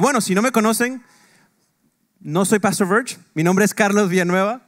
bueno, si no me conocen, no soy Pastor Verge, mi nombre es Carlos Villanueva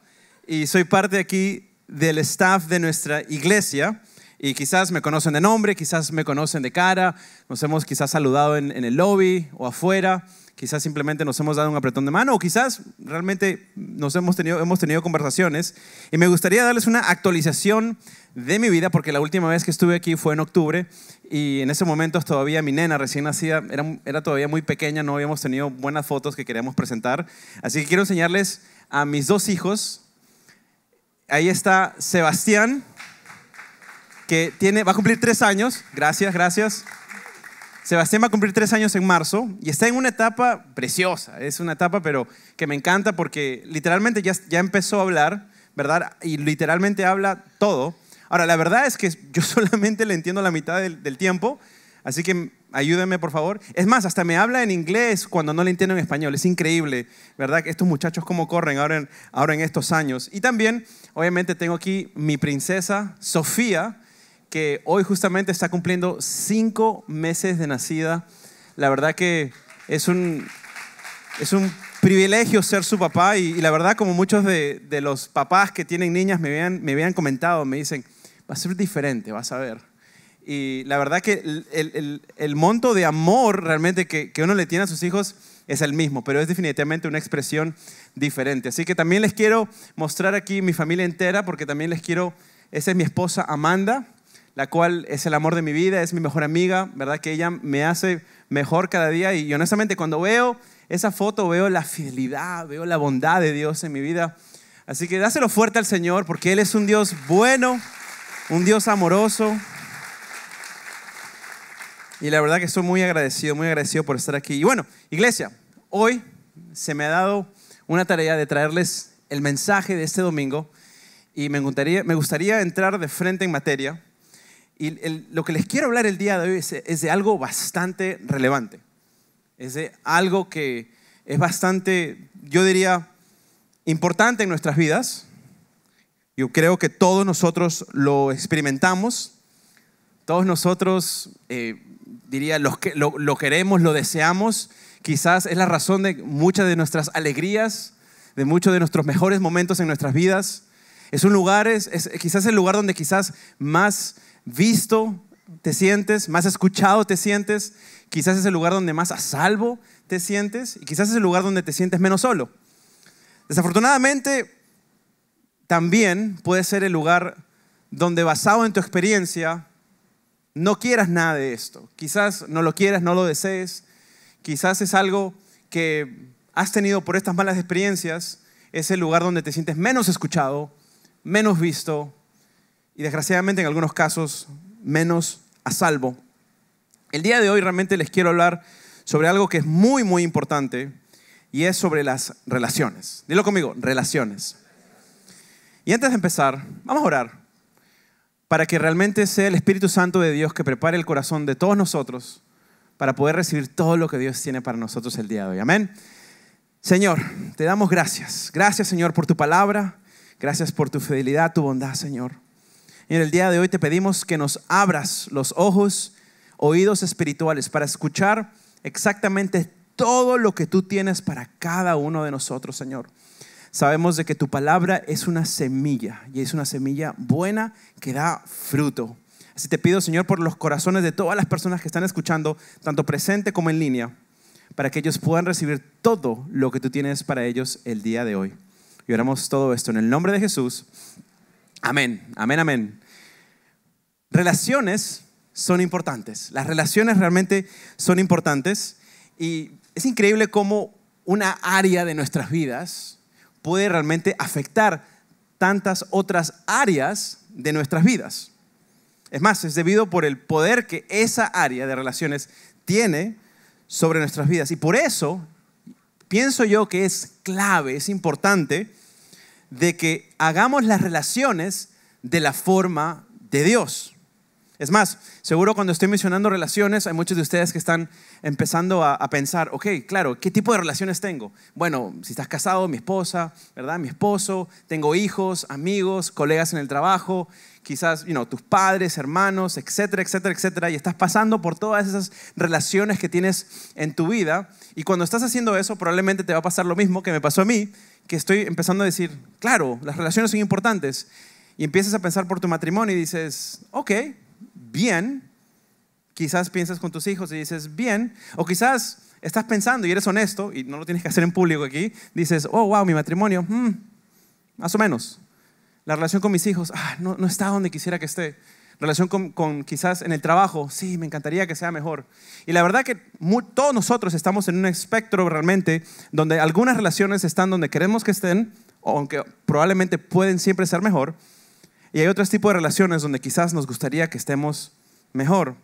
y soy parte aquí del staff de nuestra iglesia. Y quizás me conocen de nombre, quizás me conocen de cara, nos hemos quizás saludado en, el lobby o afuera, quizás simplemente nos hemos dado un apretón de mano o quizás realmente nos hemos tenido, hemos tenido conversaciones. Y me gustaría darles una actualización de mi vida porque la última vez que estuve aquí fue en octubre y en ese momento todavía mi nena recién nacida era, todavía muy pequeña, no habíamos tenido buenas fotos que queríamos presentar. Así que quiero enseñarles a mis dos hijos. Ahí está Sebastián, que tiene, va a cumplir tres años. Gracias, gracias. Sebastián va a cumplir tres años en marzo y está en una etapa preciosa. Es una etapa, pero que me encanta porque literalmente ya empezó a hablar, ¿verdad? Y literalmente habla todo. Ahora, la verdad es que yo solamente le entiendo la mitad del, tiempo, así que ayúdenme por favor. Es más, hasta me habla en inglés cuando no le entiendo en español. Es increíble, ¿verdad? Estos muchachos cómo corren ahora en, ahora en estos años. Y también, obviamente, tengo aquí mi princesa Sofía, que hoy justamente está cumpliendo cinco meses de nacida. La verdad que es un, es un privilegio ser su papá y, la verdad como muchos de, de, los papás que tienen niñas me habían, me habían comentado, me dicen, va a ser diferente, vas a ver. Y la verdad que el, monto de amor realmente que, que uno le tiene a sus hijos es el mismo, pero es definitivamente una expresión diferente. Así que también les quiero mostrar aquí mi familia entera, porque también les quiero, esa es mi esposa Amanda, la cual es el amor de mi vida, es mi mejor amiga, ¿verdad? Que ella me hace mejor cada día y, honestamente cuando veo esa foto veo la fidelidad, veo la bondad de Dios en mi vida. Así que dáselo fuerte al Señor, porque Él es un Dios bueno un Dios amoroso. Y la verdad que estoy muy agradecido, muy agradecido por estar aquí. Y bueno, iglesia, hoy se me ha dado una tarea de traerles el mensaje de este domingo y me gustaría, entrar de frente en materia. Y lo que les quiero hablar el día de hoy es de algo bastante relevante. Es de algo que es bastante, yo diría, importante en nuestras vidas, yo creo que todos nosotros lo experimentamos, todos nosotros, eh, diría, los que, lo, queremos, lo deseamos, quizás es la razón de muchas de nuestras alegrías, de muchos de nuestros mejores momentos en nuestras vidas. Es un lugar, es quizás el lugar donde quizás más visto te sientes, más escuchado te sientes, quizás es el lugar donde más a salvo te sientes y quizás es el lugar donde te sientes menos solo. Desafortunadamente, también puede ser el lugar donde basado en tu experiencia no quieras nada de esto. Quizás no lo quieras, no lo desees. Quizás es algo que has tenido por estas malas experiencias. Es el lugar donde te sientes menos escuchado, menos visto y desgraciadamente en algunos casos menos a salvo. El día de hoy realmente les quiero hablar sobre algo que es muy, muy importante y es sobre las relaciones. Dilo conmigo, relaciones. Y antes de empezar, vamos a orar para que realmente sea el Espíritu Santo de Dios que prepare el corazón de todos nosotros para poder recibir todo lo que Dios tiene para nosotros el día de hoy. Amén. Señor, te damos gracias. Gracias, Señor, por tu palabra. Gracias por tu fidelidad, tu bondad, Señor. Y en el día de hoy te pedimos que nos abras los ojos, oídos espirituales para escuchar exactamente todo lo que tú tienes para cada uno de nosotros, Señor. Sabemos de que tu palabra es una semilla y es una semilla buena que da fruto. Así te pido, Señor, por los corazones de todas las personas que están escuchando, tanto presente como en línea, para que ellos puedan recibir todo lo que tú tienes para ellos el día de hoy. Y oramos todo esto en el nombre de Jesús. Amén, amén, amén. Relaciones son importantes. Las relaciones realmente son importantes. Y es increíble cómo una área de nuestras vidas puede realmente afectar tantas otras áreas de nuestras vidas. Es más, es debido por el poder que esa área de relaciones tiene sobre nuestras vidas. Y por eso pienso yo que es clave, es importante, de que hagamos las relaciones de la forma de Dios. Es más, seguro cuando estoy mencionando relaciones, hay muchos de ustedes que están empezando a, pensar, ok, claro, ¿qué tipo de relaciones tengo? Bueno, si estás casado, mi esposa, ¿verdad? Mi esposo, tengo hijos, amigos, colegas en el trabajo, quizás, tus padres, hermanos, etcétera, etcétera, etcétera. Y estás pasando por todas esas relaciones que tienes en tu vida. Y cuando estás haciendo eso, probablemente te va a pasar lo mismo que me pasó a mí, que estoy empezando a decir, claro, las relaciones son importantes. Y empiezas a pensar por tu matrimonio y dices, ok, bien, quizás piensas con tus hijos y dices bien, o quizás estás pensando y eres honesto y no lo tienes que hacer en público aquí, dices, oh, wow, mi matrimonio, mm, más o menos. La relación con mis hijos, ah, no, está donde quisiera que esté relación con, quizás en el trabajo, sí, me encantaría que sea mejor. Y la verdad que todos nosotros estamos en un espectro realmente donde algunas relaciones están donde queremos que estén, aunque probablemente pueden siempre ser mejor, y hay otros tipos de relaciones donde quizás nos gustaría que estemos mejor.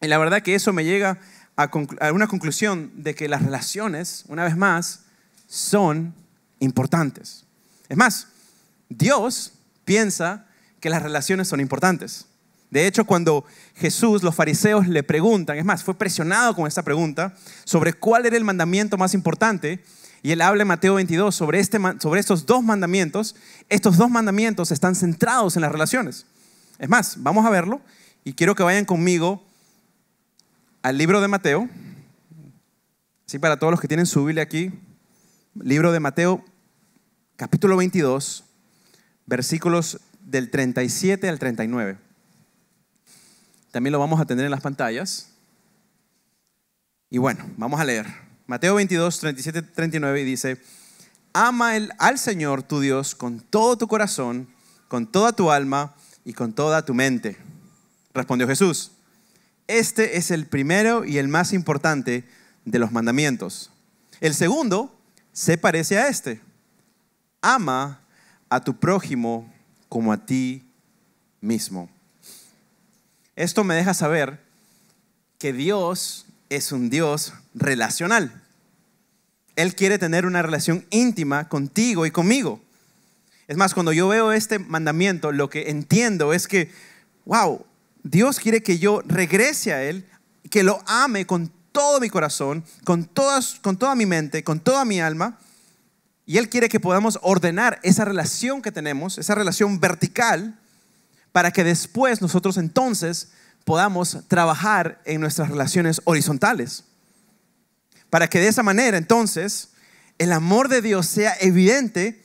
Y la verdad que eso me llega a, una conclusión de que las relaciones, una vez más, son importantes. Es más, Dios piensa que las relaciones son importantes. De hecho, cuando Jesús, los fariseos le preguntan, es más, fue presionado con esta pregunta sobre cuál era el mandamiento más importante, y él habla en Mateo 22 este sobre, estos dos mandamientos. Estos dos mandamientos están centrados en las relaciones. Es más, vamos a verlo y quiero que vayan conmigo al libro de Mateo. Sí, para todos los que tienen su Biblia aquí, libro de Mateo, capítulo 22, versículos del 37 al 39. También lo vamos a tener en las pantallas. Y bueno, vamos a leer. Mateo 22, 37, 39 y dice, ama al Señor tu Dios con todo tu corazón, con toda tu alma y con toda tu mente. Respondió Jesús, este es el primero y el más importante de los mandamientos. El segundo se parece a este. Ama a tu prójimo como a ti mismo. Esto me deja saber que Dios es un Dios relacional. Él quiere tener una relación íntima contigo y conmigo. Es más, cuando yo veo este mandamiento, lo que entiendo es que, wow, Dios quiere que yo regrese a Él, que lo ame con todo mi corazón, con, todas, con toda mi mente, con toda mi alma. Y Él quiere que podamos ordenar esa relación que tenemos, esa relación vertical, para que después nosotros entonces podamos trabajar en nuestras relaciones horizontales. Para que de esa manera entonces el amor de Dios sea evidente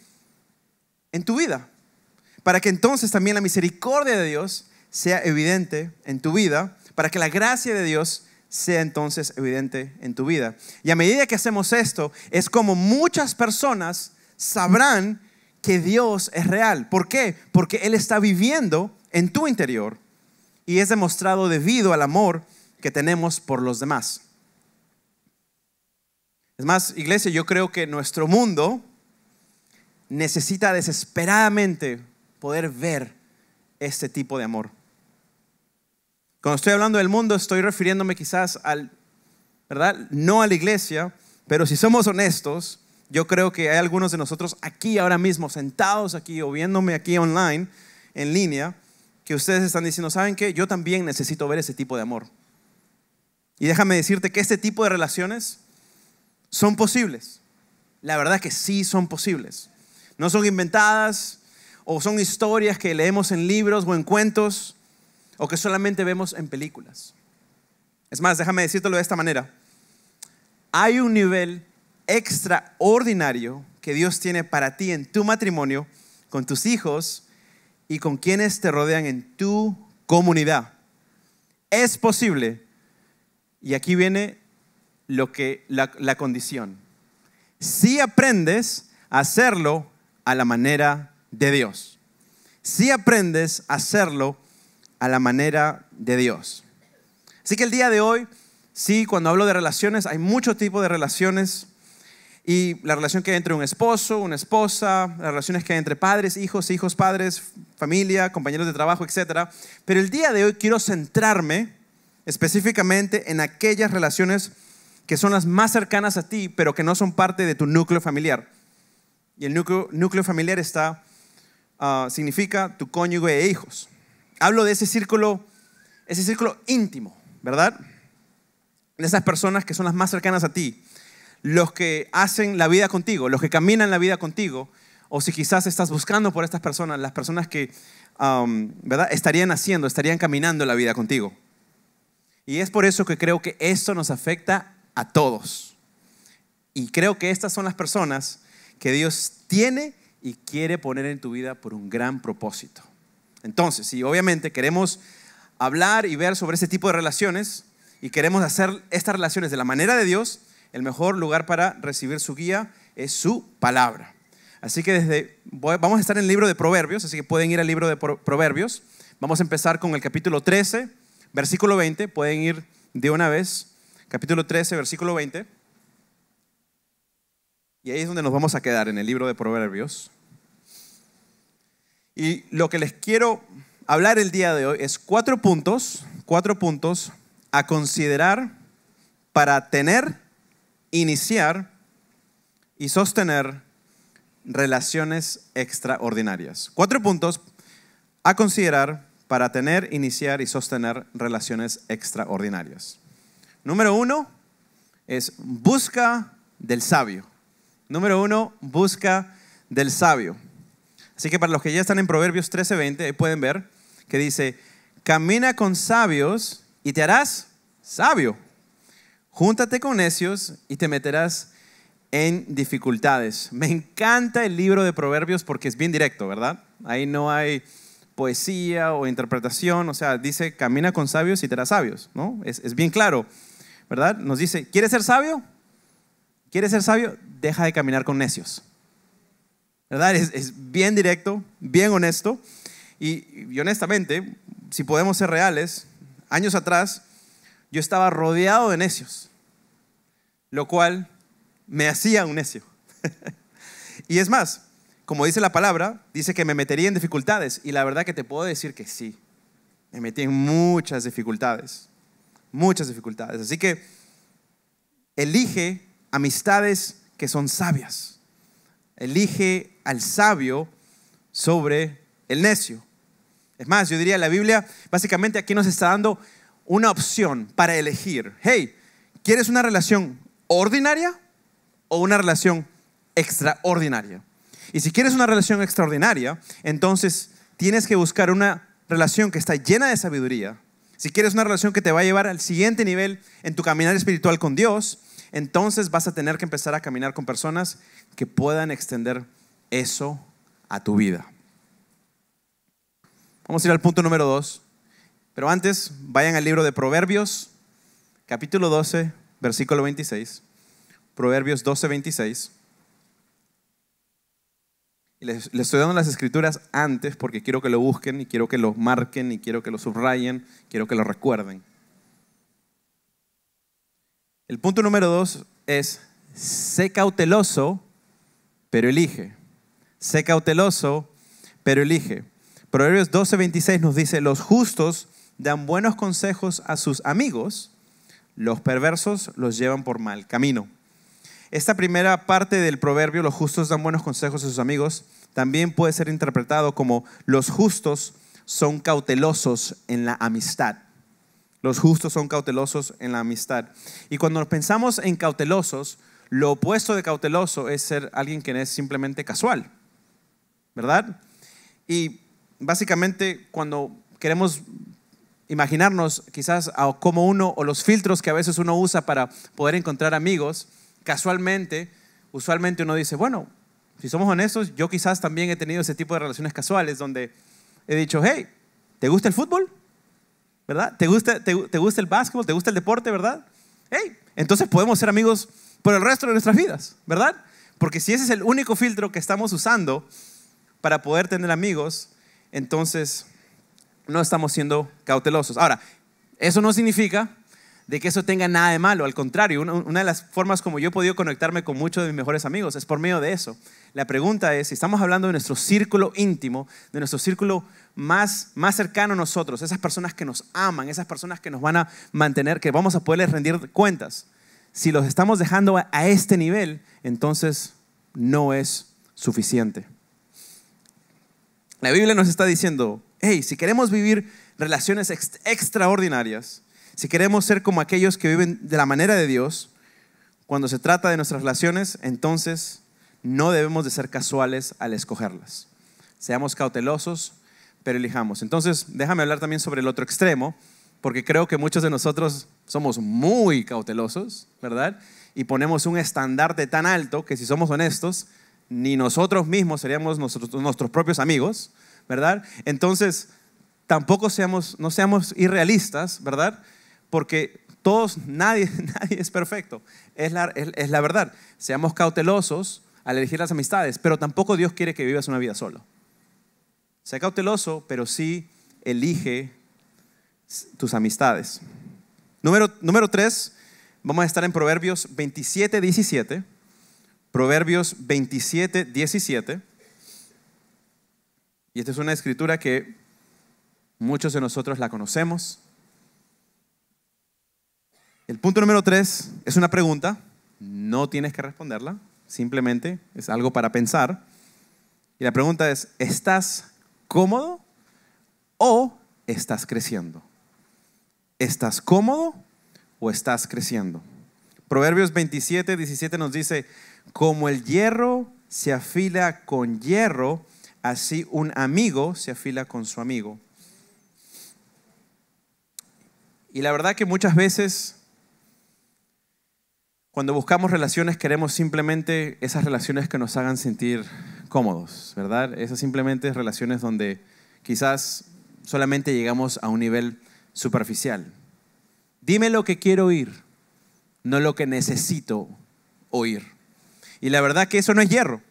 en tu vida. Para que entonces también la misericordia de Dios sea evidente en tu vida. Para que la gracia de Dios sea entonces evidente en tu vida. Y a medida que hacemos esto, es como muchas personas sabrán que Dios es real. ¿Por qué? Porque Él está viviendo en tu interior y es demostrado debido al amor que tenemos por los demás. Es más, iglesia, yo creo que nuestro mundo necesita desesperadamente poder ver este tipo de amor. Cuando estoy hablando del mundo, estoy refiriéndome quizás al, ¿verdad? No a la iglesia, pero si somos honestos, yo creo que hay algunos de nosotros aquí ahora mismo, sentados aquí o viéndome aquí online, en línea, que ustedes están diciendo, ¿saben qué? Yo también necesito ver ese tipo de amor. Y déjame decirte que este tipo de relaciones son posibles. La verdad que sí son posibles. No son inventadas o son historias que leemos en libros o en cuentos o que solamente vemos en películas. Es más, déjame decírtelo de esta manera. Hay un nivel extraordinario que Dios tiene para ti en tu matrimonio, con tus hijos, y con quienes te rodean en tu comunidad. Es posible, y aquí viene lo que, la, condición, si aprendes a hacerlo a la manera de Dios. Si aprendes a hacerlo a la manera de Dios. Así que el día de hoy, sí, cuando hablo de relaciones, hay muchos tipos de relaciones y la relación que hay entre un esposo, una esposa, las relaciones que hay entre padres, hijos, hijos, padres, familia, compañeros de trabajo, etc. Pero el día de hoy quiero centrarme específicamente en aquellas relaciones que son las más cercanas a ti, pero que no son parte de tu núcleo familiar. Y el núcleo, núcleo familiar está, ah, significa tu cónyuge e hijos. Hablo de ese círculo, ese círculo íntimo, ¿verdad? De esas personas que son las más cercanas a ti los que hacen la vida contigo, los que caminan la vida contigo, o si quizás estás buscando por estas personas, las personas que, um, ¿verdad? Estarían haciendo, estarían caminando la vida contigo. Y es por eso que creo que esto nos afecta a todos. Y creo que estas son las personas que Dios tiene y quiere poner en tu vida por un gran propósito. Entonces, si obviamente queremos hablar y ver sobre ese tipo de relaciones y queremos hacer estas relaciones de la manera de Dios, el mejor lugar para recibir su guía es su palabra. Así que desde, vamos a estar en el libro de Proverbios, así que pueden ir al libro de Proverbios. Vamos a empezar con el capítulo 13, versículo 20. Pueden ir de una vez. Capítulo 13, versículo 20. Y ahí es donde nos vamos a quedar, en el libro de Proverbios. Y lo que les quiero hablar el día de hoy es cuatro puntos, cuatro puntos a considerar para tener iniciar y sostener relaciones extraordinarias. Cuatro puntos a considerar para tener, iniciar y sostener relaciones extraordinarias. Número uno es busca del sabio. Número uno, busca del sabio. Así que para los que ya están en Proverbios 13:20, pueden ver que dice, camina con sabios y te harás sabio. Júntate con necios y te meterás en dificultades. Me encanta el libro de Proverbios porque es bien directo, ¿verdad? Ahí no hay poesía o interpretación, o sea, dice, camina con sabios y te harás sabios, ¿no? Es, bien claro, ¿verdad? Nos dice, ¿quieres ser sabio? ¿Quieres ser sabio? Deja de caminar con necios, ¿verdad? Es, bien directo, bien honesto, y honestamente, si podemos ser reales, años atrás, yo estaba rodeado de necios, lo cual me hacía un necio. y es más, como dice la palabra, dice que me metería en dificultades. Y la verdad que te puedo decir que sí, me metí en muchas dificultades, muchas dificultades. Así que elige amistades que son sabias. Elige al sabio sobre el necio. Es más, yo diría la Biblia, básicamente aquí nos está dando una opción para elegir, hey, ¿quieres una relación ordinaria o una relación extraordinaria? Y si quieres una relación extraordinaria, entonces tienes que buscar una relación que está llena de sabiduría. Si quieres una relación que te va a llevar al siguiente nivel en tu caminar espiritual con Dios, entonces vas a tener que empezar a caminar con personas que puedan extender eso a tu vida. Vamos a ir al punto número dos. Pero antes, vayan al libro de Proverbios, capítulo 12, versículo 26. Proverbios 12, 26. les, estoy dando las escrituras antes porque quiero que lo busquen y quiero que lo marquen y quiero que lo subrayen, quiero que lo recuerden. El punto número dos es, sé cauteloso, pero elige. Sé cauteloso, pero elige. Proverbios 12, 26 nos dice, los justos dan buenos consejos a sus amigos, los perversos los llevan por mal camino. Esta primera parte del proverbio, los justos dan buenos consejos a sus amigos, también puede ser interpretado como los justos son cautelosos en la amistad. Los justos son cautelosos en la amistad. Y cuando pensamos en cautelosos, lo opuesto de cauteloso es ser alguien que es simplemente casual, ¿verdad? Y básicamente cuando queremos imaginarnos quizás como cómo uno o los filtros que a veces uno usa para poder encontrar amigos, casualmente, usualmente uno dice, bueno, si somos honestos, yo quizás también he tenido ese tipo de relaciones casuales donde he dicho, hey, ¿te gusta el fútbol? ¿Verdad? ¿Te gusta, te gusta el básquetbol? ¿Te gusta el deporte? ¿Verdad? Hey, entonces podemos ser amigos por el resto de nuestras vidas, ¿verdad? Porque si ese es el único filtro que estamos usando para poder tener amigos, entonces no estamos siendo cautelosos. Ahora, eso no significa de que eso tenga nada de malo, al contrario, una, de las formas como yo he podido conectarme con muchos de mis mejores amigos es por medio de eso. La pregunta es, si estamos hablando de nuestro círculo íntimo, de nuestro círculo más, cercano a nosotros, esas personas que nos aman, esas personas que nos van a mantener, que vamos a poderles rendir cuentas, si los estamos dejando a este nivel, entonces no es suficiente. La Biblia nos está diciendo, hey, si queremos vivir relaciones extraordinarias, si queremos ser como aquellos que viven de la manera de Dios, cuando se trata de nuestras relaciones, entonces no debemos de ser casuales al escogerlas. Seamos cautelosos, pero elijamos. Entonces, déjame hablar también sobre el otro extremo, porque creo que muchos de nosotros somos muy cautelosos, ¿verdad? Y ponemos un estandarte tan alto que si somos honestos, ni nosotros mismos seríamos nuestros propios amigos ¿verdad? Entonces, tampoco seamos, no seamos irrealistas, ¿verdad? Porque todos, nadie, nadie es perfecto. Es la, verdad. Seamos cautelosos al elegir las amistades, pero tampoco Dios quiere que vivas una vida solo. Sea cauteloso, pero sí elige tus amistades. Número, número 3, vamos a estar en Proverbios 27, 17. Proverbios 27, 17. Y esta es una escritura que muchos de nosotros la conocemos. El punto número tres es una pregunta, no tienes que responderla, simplemente es algo para pensar. Y la pregunta es, ¿estás cómodo o estás creciendo? ¿Estás cómodo o estás creciendo? Proverbios 27, 17 nos dice, como el hierro se afila con hierro, Así un amigo se afila con su amigo. Y la verdad que muchas veces cuando buscamos relaciones queremos simplemente esas relaciones que nos hagan sentir cómodos, ¿verdad? Esas simplemente relaciones donde quizás solamente llegamos a un nivel superficial. Dime lo que quiero oír, no lo que necesito oír. Y la verdad que eso no es hierro,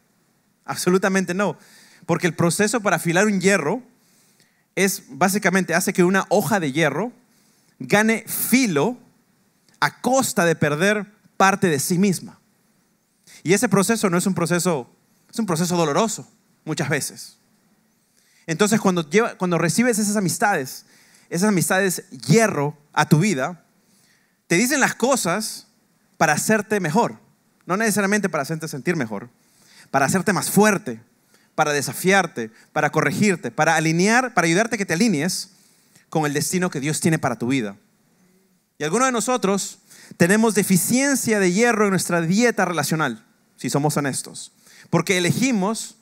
absolutamente no. Porque el proceso para afilar un hierro es básicamente hace que una hoja de hierro gane filo a costa de perder parte de sí misma. Y ese proceso no es un proceso, es un proceso doloroso muchas veces. Entonces cuando, cuando recibes esas amistades, esas amistades hierro a tu vida, te dicen las cosas para hacerte mejor, no necesariamente para hacerte sentir mejor, para hacerte más fuerte, para desafiarte, para corregirte, para alinear, para ayudarte a que te alinees con el destino que Dios tiene para tu vida. Y algunos de nosotros tenemos deficiencia de hierro en nuestra dieta relacional, si somos honestos, porque elegimos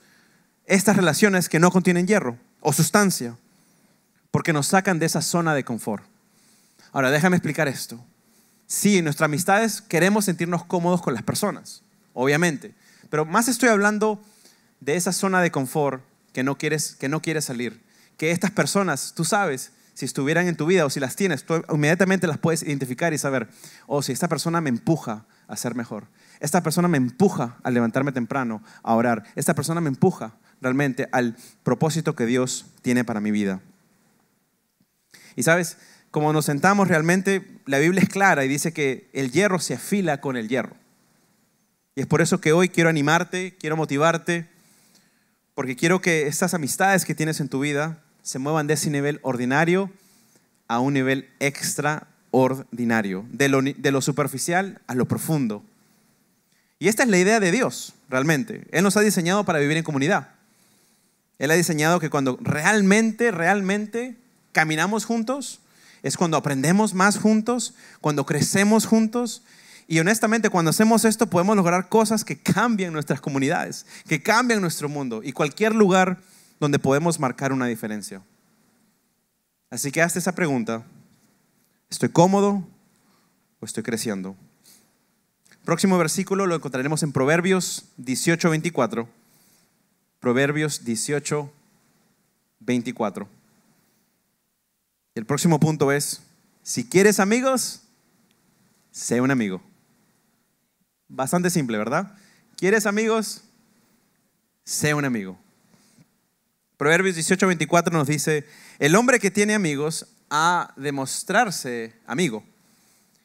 estas relaciones que no contienen hierro o sustancia, porque nos sacan de esa zona de confort. Ahora, déjame explicar esto. Sí, en nuestras amistades queremos sentirnos cómodos con las personas, obviamente, pero más estoy hablando de esa zona de confort que no quieres, que no quieres salir. Que estas personas, tú sabes, si estuvieran en tu vida o si las tienes, tú inmediatamente las puedes identificar y saber, o oh, si esta persona me empuja a ser mejor, esta persona me empuja a levantarme temprano, a orar, esta persona me empuja realmente al propósito que Dios tiene para mi vida. Y sabes, como nos sentamos realmente, la Biblia es clara y dice que el hierro se afila con el hierro. Y es por eso que hoy quiero animarte, quiero motivarte, porque quiero que estas amistades que tienes en tu vida se muevan de ese nivel ordinario a un nivel extraordinario, de lo, superficial a lo profundo. Y esta es la idea de Dios, realmente. Él nos ha diseñado para vivir en comunidad. Él ha diseñado que cuando realmente, realmente caminamos juntos, es cuando aprendemos más juntos, cuando crecemos juntos, y honestamente, cuando hacemos esto, podemos lograr cosas que cambian nuestras comunidades, que cambian nuestro mundo y cualquier lugar donde podemos marcar una diferencia. Así que hazte esa pregunta. ¿Estoy cómodo o estoy creciendo? Próximo versículo lo encontraremos en Proverbios 18.24. Proverbios 18.24. El próximo punto es, si quieres amigos, sé un amigo. Bastante simple, ¿verdad? ¿Quieres amigos? Sé un amigo. Proverbios 18:24 nos dice, el hombre que tiene amigos ha de mostrarse amigo.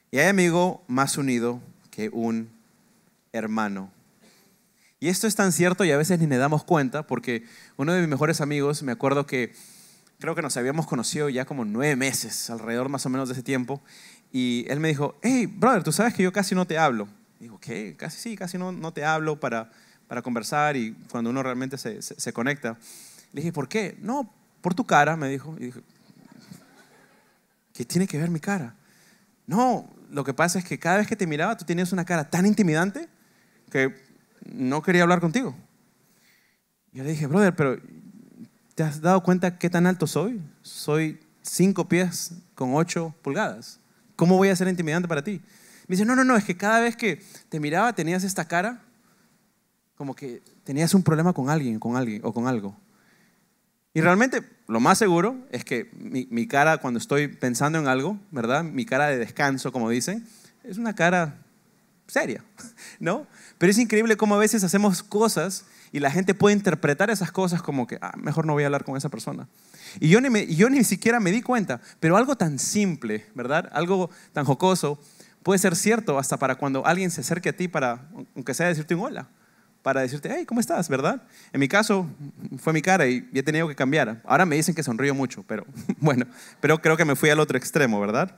Y hay amigo más unido que un hermano. Y esto es tan cierto y a veces ni nos damos cuenta porque uno de mis mejores amigos, me acuerdo que creo que nos habíamos conocido ya como nueve meses, alrededor más o menos de ese tiempo, y él me dijo, hey, brother, tú sabes que yo casi no te hablo. Digo, ¿qué? Casi sí, casi no, no te hablo para, para conversar y cuando uno realmente se, conecta. Le dije, ¿por qué? No, por tu cara, me dijo. Y dije, ¿qué tiene que ver mi cara? No, lo que pasa es que cada vez que te miraba tú tenías una cara tan intimidante que no quería hablar contigo. Yo le dije, brother, pero ¿te has dado cuenta qué tan alto soy? Soy cinco pies con ocho pulgadas. ¿Cómo voy a ser intimidante para ti? Me dice, no, no, no, es que cada vez que te miraba tenías esta cara, como que tenías un problema con alguien, con alguien o con algo. Y realmente lo más seguro es que mi, cara cuando estoy pensando en algo, ¿verdad? Mi cara de descanso, como dicen, es una cara seria, ¿no? Pero es increíble cómo a veces hacemos cosas y la gente puede interpretar esas cosas como que, ah, mejor no voy a hablar con esa persona. Y yo yo ni siquiera me di cuenta, pero algo tan simple, ¿verdad? Algo tan jocoso puede ser cierto hasta para cuando alguien se acerque a ti para, aunque sea decirte un hola, para decirte, hey, ¿cómo estás? ¿Verdad? En mi caso fue mi cara y he tenido que cambiar. Ahora me dicen que sonrío mucho, pero bueno, pero creo que me fui al otro extremo, ¿verdad?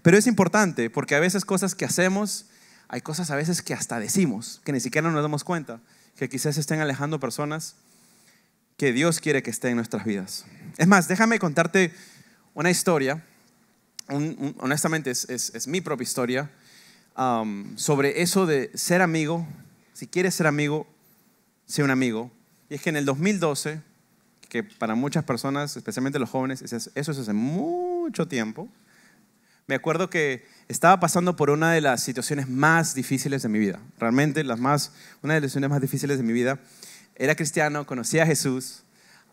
Pero es importante porque a veces cosas que hacemos, hay cosas a veces que hasta decimos, que ni siquiera nos damos cuenta, que quizás estén alejando personas que Dios quiere que estén en nuestras vidas. Es más, déjame contarte una historia honestamente es, mi propia historia, um, sobre eso de ser amigo. Si quieres ser amigo, sé un amigo. Y es que en el 2012, que para muchas personas, especialmente los jóvenes, eso es hace mucho tiempo, me acuerdo que estaba pasando por una de las situaciones más difíciles de mi vida. Realmente, una de las situaciones más difíciles de mi vida. Era cristiano, conocía a Jesús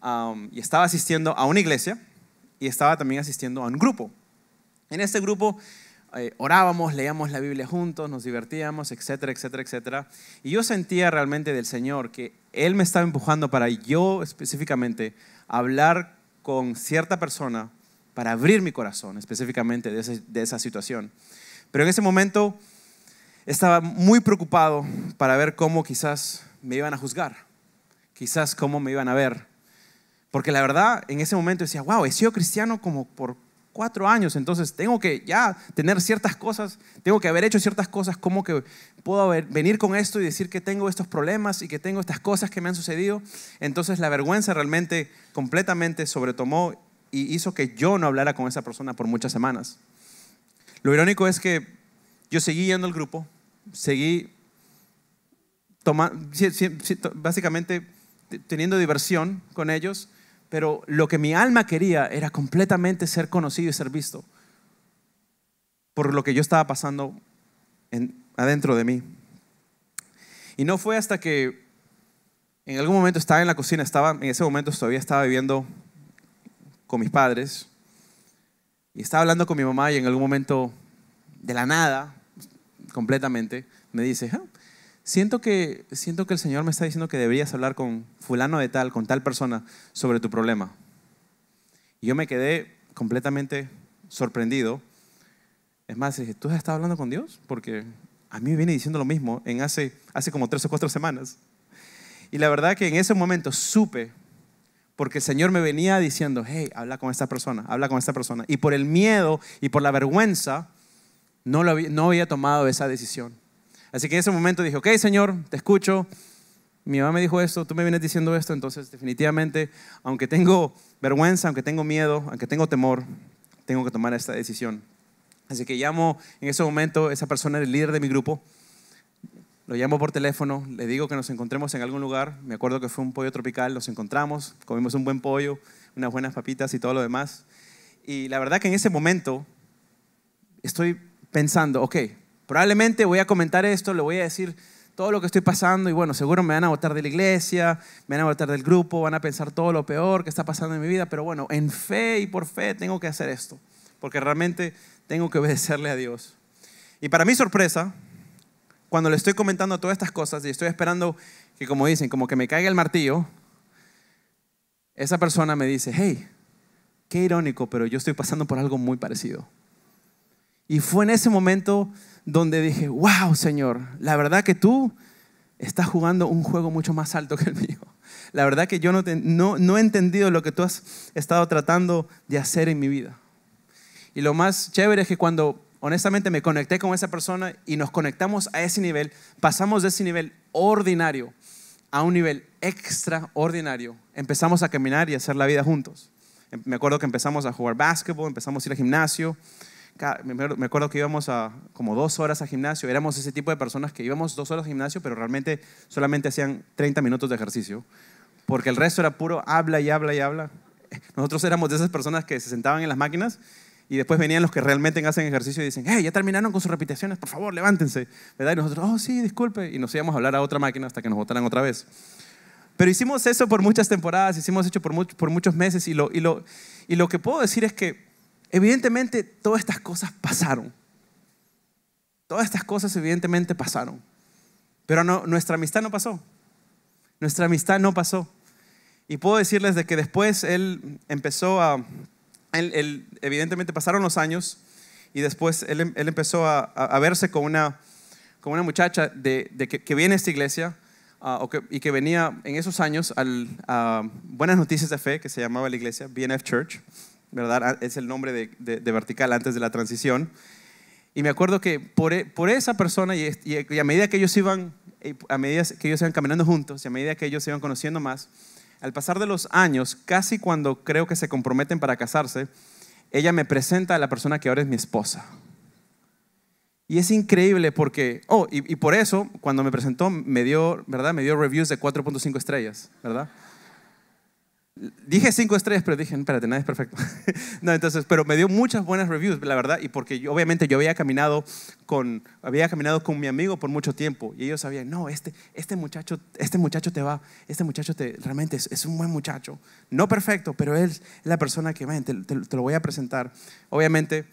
um, y estaba asistiendo a una iglesia y estaba también asistiendo a un grupo. En este grupo eh, orábamos, leíamos la Biblia juntos, nos divertíamos, etcétera, etcétera, etcétera. Y yo sentía realmente del Señor que Él me estaba empujando para yo específicamente hablar con cierta persona para abrir mi corazón específicamente de, de esa situación. Pero en ese momento estaba muy preocupado para ver cómo quizás me iban a juzgar, quizás cómo me iban a ver. Porque la verdad, en ese momento decía, wow, he sido cristiano como por cuatro años, entonces tengo que ya tener ciertas cosas, tengo que haber hecho ciertas cosas, como que puedo venir con esto y decir que tengo estos problemas y que tengo estas cosas que me han sucedido. Entonces la vergüenza realmente completamente sobretomó y hizo que yo no hablara con esa persona por muchas semanas. Lo irónico es que yo seguí yendo al grupo, seguí básicamente teniendo diversión con ellos, pero lo que mi alma quería era completamente ser conocido y ser visto por lo que yo estaba pasando en, adentro de mí. Y no fue hasta que en algún momento estaba en la cocina, estaba en ese momento todavía estaba viviendo con mis padres y estaba hablando con mi mamá y en algún momento de la nada, completamente, me dice, ah, siento que, el Señor me está diciendo que deberías hablar con fulano de tal, con tal persona, sobre tu problema. Y yo me quedé completamente sorprendido. Es más, dije, ¿tú has estado hablando con Dios? Porque a mí me viene diciendo lo mismo en hace, como tres o cuatro semanas. Y la verdad que en ese momento supe, porque el Señor me venía diciendo, hey, habla con esta persona, habla con esta persona. Y por el miedo y por la vergüenza, no había tomado esa decisión. Así que en ese momento dije, ok, Señor, te escucho. Mi mamá me dijo esto, tú me vienes diciendo esto, entonces definitivamente, aunque tengo vergüenza, aunque tengo miedo, aunque tengo temor, tengo que tomar esta decisión. Así que llamo en ese momento, a esa persona el líder de mi grupo, lo llamo por teléfono, le digo que nos encontremos en algún lugar, me acuerdo que fue un pollo tropical, nos encontramos, comimos un buen pollo, unas buenas papitas y todo lo demás. Y la verdad que en ese momento estoy pensando, ok, Probablemente voy a comentar esto, le voy a decir todo lo que estoy pasando y bueno, seguro me van a votar de la iglesia, me van a votar del grupo, van a pensar todo lo peor que está pasando en mi vida, pero bueno, en fe y por fe tengo que hacer esto, porque realmente tengo que obedecerle a Dios. Y para mi sorpresa, cuando le estoy comentando todas estas cosas y estoy esperando que como dicen, como que me caiga el martillo, esa persona me dice, hey, qué irónico, pero yo estoy pasando por algo muy parecido. Y fue en ese momento donde dije, wow, Señor, la verdad que tú estás jugando un juego mucho más alto que el mío. La verdad que yo no, he entendido lo que tú has estado tratando de hacer en mi vida. Y lo más chévere es que cuando honestamente me conecté con esa persona y nos conectamos a ese nivel, pasamos de ese nivel ordinario a un nivel extraordinario. Empezamos a caminar y a hacer la vida juntos. Em, me acuerdo que empezamos a jugar básquetbol, empezamos a ir al gimnasio, me acuerdo que íbamos a como dos horas a gimnasio, éramos ese tipo de personas que íbamos dos horas a gimnasio, pero realmente solamente hacían 30 minutos de ejercicio, porque el resto era puro habla y habla y habla. Nosotros éramos de esas personas que se sentaban en las máquinas y después venían los que realmente hacen ejercicio y dicen, hey, ya terminaron con sus repeticiones, por favor, levántense. Y nosotros, oh, sí, disculpe. Y nos íbamos a hablar a otra máquina hasta que nos votaran otra vez. Pero hicimos eso por muchas temporadas, hicimos eso por, muchos, por muchos meses y lo, y, lo, y lo que puedo decir es que Evidentemente, todas estas cosas pasaron. Todas estas cosas evidentemente pasaron. Pero nuestra amistad no pasó. Nuestra amistad no pasó. Y puedo decirles de que después él empezó a, evidentemente pasaron los años y después él, empezó a, verse con una, con una muchacha de, que, viene a esta iglesia ah, y que venía en esos años a Buenas Noticias de Fe, que se llamaba la iglesia, BNF Church. ¿verdad? Ah, es el nombre de, vertical antes de la transición. Y me acuerdo que por, e, esa persona y, a medida que ellos iban, eh, a medida que ellos iban caminando juntos y a medida que ellos se iban conociendo más, al pasar de los años, casi cuando creo que se comprometen para casarse, ella me presenta a la persona que ahora es mi esposa. Y es increíble porque, oh, y, y por eso cuando me presentó me dio, ¿verdad? Me dio reviews de 4.5 estrellas, ¿verdad? Dije cinco estrellas, pero dije, espérate, nada es perfecto. no, entonces, pero me dio muchas buenas reviews, la verdad, y porque obviamente yo había caminado con, había caminado con mi amigo por mucho tiempo, y ellos sabían, no, este, este muchacho, este muchacho te va, este muchacho te, realmente es, un buen muchacho, no perfecto, pero él es la persona que, ven, te lo voy a presentar. Obviamente,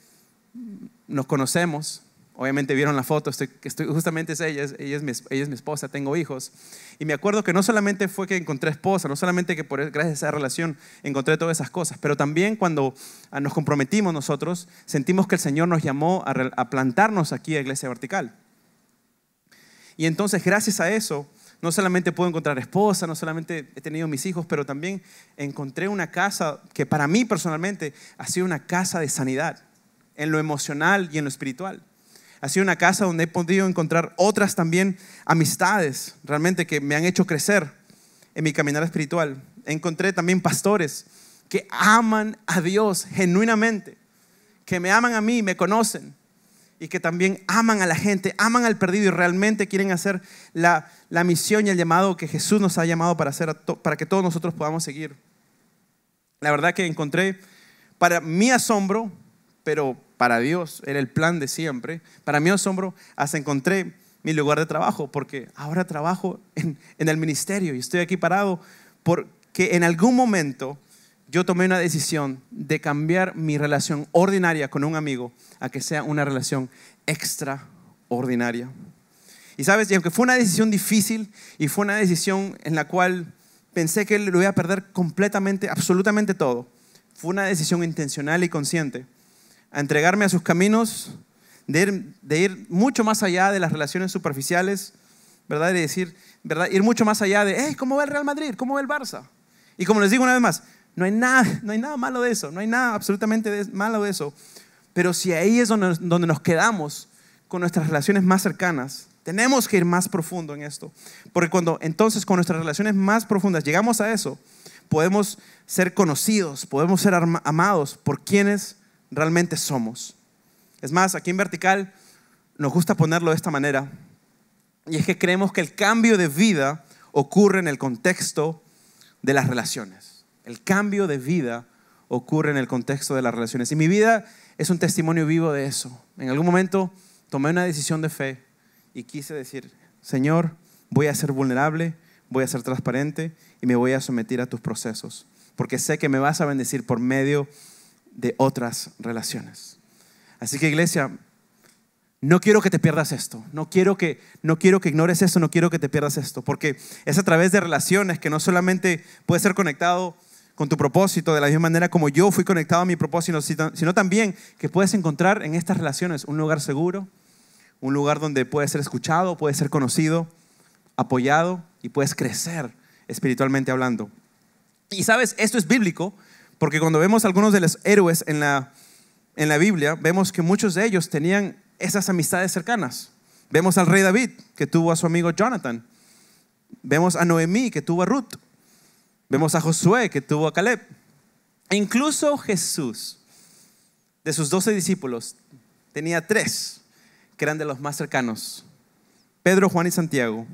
nos conocemos, Obviamente vieron la foto, estoy, justamente es ella, ella es, mi, esposa, tengo hijos. Y me acuerdo que no solamente fue que encontré esposa, no solamente que gracias a esa relación encontré todas esas cosas, pero también cuando ah, nos comprometimos nosotros, sentimos que el Señor nos llamó a, a plantarnos aquí a Iglesia Vertical. Y entonces gracias a eso, no solamente puedo encontrar esposa, no solamente he tenido mis hijos, pero también encontré una casa que para mí personalmente ha sido una casa de sanidad, en lo emocional y en lo espiritual ha sido una casa donde he podido encontrar otras también amistades realmente que me han hecho crecer en mi caminar espiritual. Encontré también pastores que aman a Dios genuinamente, que me aman a mí, me conocen y que también aman a la gente, aman al perdido y realmente quieren hacer la, misión y el llamado que Jesús nos ha llamado para, hacer para que todos nosotros podamos seguir. La verdad que encontré, para mi asombro, pero para Dios, era el plan de siempre. Para mi asombro, hasta encontré mi lugar de trabajo, porque ahora trabajo en, el ministerio y estoy aquí parado porque en algún momento yo tomé una decisión de cambiar mi relación ordinaria con un amigo a que sea una relación extraordinaria. Y sabes, y aunque fue una decisión difícil y fue una decisión en la cual pensé que lo iba a perder completamente, absolutamente todo, fue una decisión intencional y consciente a entregarme a sus caminos, de ir, mucho más allá de las relaciones superficiales, ¿verdad? de decir, ¿verdad? Ir mucho más allá de, ¿cómo va el Real Madrid? ¿Cómo va el Barça? Y como les digo una vez más, no hay nada, no hay nada malo de eso, no hay nada absolutamente malo de eso. Pero si ahí es donde, donde nos quedamos con nuestras relaciones más cercanas, tenemos que ir más profundo en esto. Porque cuando entonces con nuestras relaciones más profundas llegamos a eso, podemos ser conocidos, podemos ser amados por quienes realmente somos. Es más, aquí en vertical nos gusta ponerlo de esta manera. Y es que creemos que el cambio de vida ocurre en el contexto de las relaciones. El cambio de vida ocurre en el contexto de las relaciones. Y mi vida es un testimonio vivo de eso. En algún momento tomé una decisión de fe y quise decir, Señor, voy a ser vulnerable, voy a ser transparente y me voy a someter a tus procesos, porque sé que me vas a bendecir por medio de de otras relaciones. Así que iglesia, no quiero que te pierdas esto, no quiero que, no quiero que ignores esto, no quiero que te pierdas esto, porque es a través de relaciones que no solamente puedes ser conectado con tu propósito de la misma manera como yo fui conectado a mi propósito, sino también que puedes encontrar en estas relaciones un lugar seguro, un lugar donde puedes ser escuchado, puedes ser conocido, apoyado y puedes crecer espiritualmente hablando. Y sabes, esto es bíblico porque cuando vemos algunos de los héroes en la, Biblia, vemos que muchos de ellos tenían esas amistades cercanas. Vemos al rey David, que tuvo a su amigo Jonathan. Vemos a Noemí, que tuvo a Ruth. Vemos a Josué, que tuvo a Caleb. E incluso Jesús, de sus doce discípulos, tenía tres que eran de los más cercanos, Pedro, Juan y Santiago.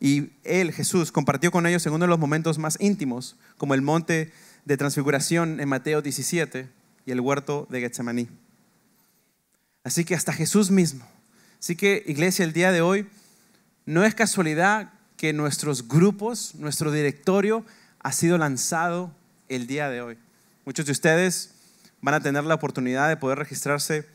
Y él, Jesús, compartió con ellos en uno de los momentos más íntimos, como el monte de transfiguración en Mateo 17 y el huerto de Getsemaní. Así que hasta Jesús mismo. Así que iglesia, el día de hoy no es casualidad que nuestros grupos, nuestro directorio ha sido lanzado el día de hoy. Muchos de ustedes van a tener la oportunidad de poder registrarse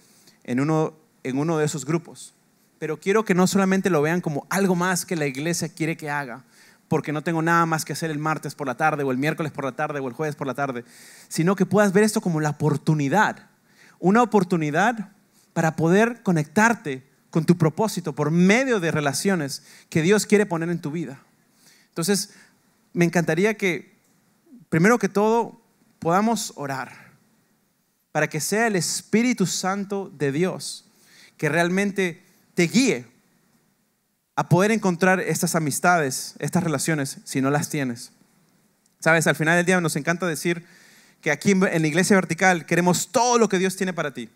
en uno, en uno de esos grupos. Pero quiero que no solamente lo vean como algo más que la iglesia quiere que haga, porque no tengo nada más que hacer el martes por la tarde o el miércoles por la tarde o el jueves por la tarde, sino que puedas ver esto como la oportunidad, una oportunidad para poder conectarte con tu propósito por medio de relaciones que Dios quiere poner en tu vida. Entonces, me encantaría que, primero que todo, podamos orar para que sea el Espíritu Santo de Dios que realmente te guíe a poder encontrar estas amistades, estas relaciones, si no las tienes. Sabes, al final del día nos encanta decir que aquí en la iglesia vertical queremos todo lo que Dios tiene para ti.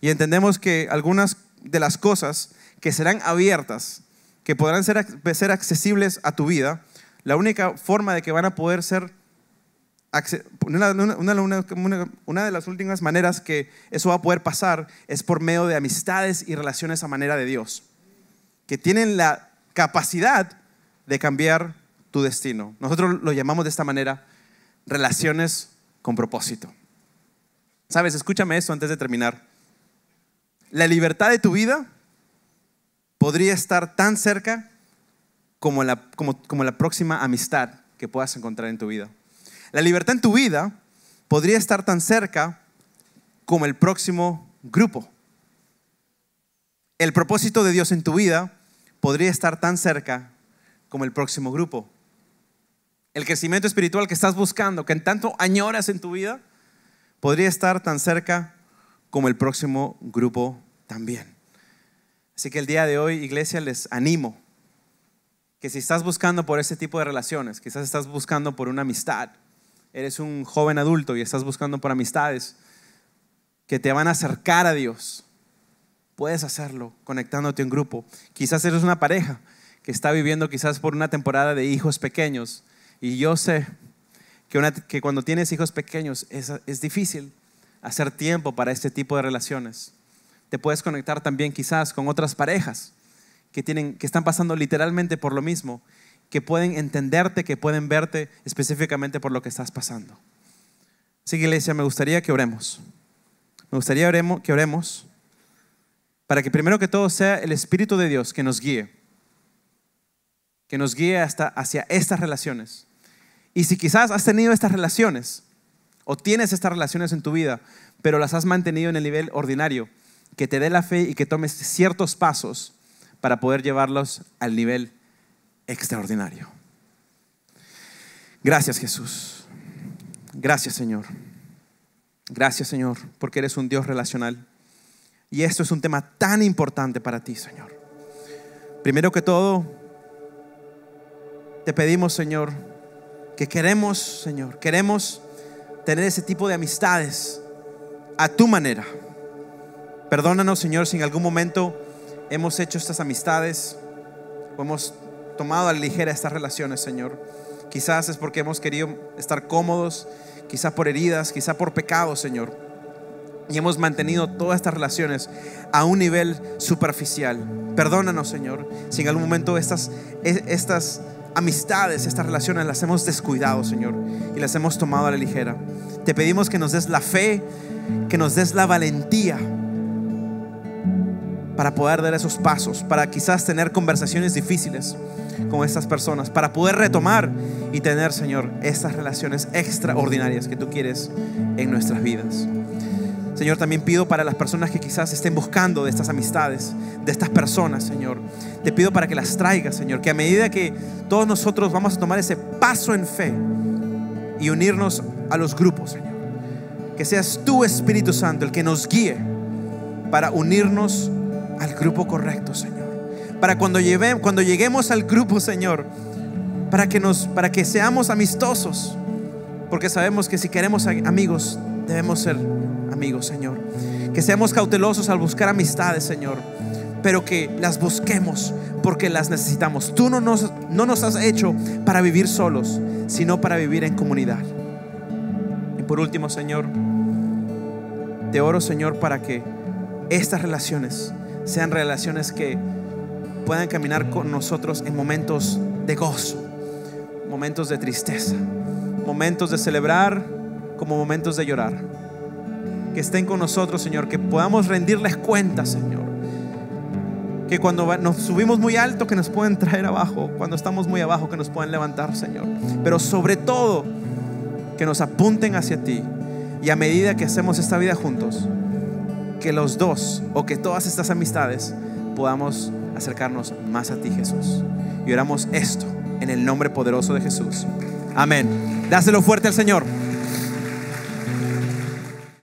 Y entendemos que algunas de las cosas que serán abiertas, que podrán ser, accesibles a tu vida, la única forma de que van a poder ser una, de las últimas maneras que eso va a poder pasar es por medio de amistades y relaciones a manera de Dios que tienen la capacidad de cambiar tu destino. Nosotros lo llamamos de esta manera relaciones con propósito. Sabes, escúchame eso antes de terminar. La libertad de tu vida podría estar tan cerca como la, como la próxima amistad que puedas encontrar en tu vida. La libertad en tu vida podría estar tan cerca como el próximo grupo. El propósito de Dios en tu vida podría estar tan cerca como el próximo grupo. El crecimiento espiritual que estás buscando, que en tanto añoras en tu vida, podría estar tan cerca como el próximo grupo también. Así que el día de hoy, iglesia, les animo que si estás buscando por ese tipo de relaciones, quizás estás buscando por una amistad, eres un joven adulto y estás buscando por amistades que te van a acercar a Dios, Puedes hacerlo conectándote en grupo. Quizás eres una pareja que está viviendo quizás por una temporada de hijos pequeños. Y yo sé que, cuando tienes hijos pequeños es, difícil hacer tiempo para este tipo de relaciones. Te puedes conectar también quizás con otras parejas que, tienen, que están pasando literalmente por lo mismo, que pueden entenderte, que pueden verte específicamente por lo que estás pasando. Sí, iglesia, me gustaría que oremos. Me gustaría que oremos para que primero que todo sea el Espíritu de Dios que nos guíe, que nos guíe hasta hacia estas relaciones. Y si quizás has tenido estas relaciones o tienes estas relaciones en tu vida, pero las has mantenido en el nivel ordinario, que te dé la fe y que tomes ciertos pasos para poder llevarlos al nivel extraordinario. Gracias Jesús. Gracias Señor. Gracias Señor, porque eres un Dios relacional. Y esto es un tema tan importante para ti, Señor. Primero que todo, te pedimos, Señor, que queremos, Señor, queremos tener ese tipo de amistades a tu manera. Perdónanos, Señor, si en algún momento hemos hecho estas amistades o hemos tomado a la ligera estas relaciones, Señor. Quizás es porque hemos querido estar cómodos, quizás por heridas, quizás por pecados, Señor y hemos mantenido todas estas relaciones a un nivel superficial. Perdónanos, Señor, si en algún momento e, estas, amistades, estas relaciones las hemos descuidado, Señor, y las hemos tomado a la ligera. Te pedimos que nos des la fe, que nos des la valentía para poder dar esos pasos, para quizás tener conversaciones difíciles con estas personas, para poder retomar y tener, Señor, estas relaciones extraordinarias que tú quieres en nuestras vidas. Señor, también pido para las personas que quizás estén buscando de estas amistades, de estas personas, Señor. Te pido para que las traigas, Señor, que a medida que todos nosotros vamos a tomar ese paso en fe y unirnos a los grupos, Señor, que seas tú, Espíritu Santo, el que nos guíe para unirnos al grupo correcto, Señor. Para cuando, lleguemos al grupo, Señor, para que, para que seamos amistosos, porque sabemos que si queremos amigos, debemos ser amigos, Señor. Que seamos cautelosos al buscar amistades, Señor. Pero que las busquemos porque las necesitamos. Tú no nos, no nos has hecho para vivir solos, sino para vivir en comunidad. Y por último, Señor, te oro, Señor, para que estas relaciones sean relaciones que puedan caminar con nosotros en momentos de gozo, momentos de tristeza, momentos de celebrar como momentos de llorar que estén con nosotros, Señor, que podamos rendirles cuentas, Señor. Que cuando nos subimos muy alto, que nos pueden traer abajo. Cuando estamos muy abajo, que nos puedan levantar, Señor. Pero sobre todo, que nos apunten hacia ti. Y a medida que hacemos esta vida juntos, que los dos o que todas estas amistades podamos acercarnos más a ti, Jesús. Y oramos esto en el nombre poderoso de Jesús. Amén. Dáselo fuerte al Señor.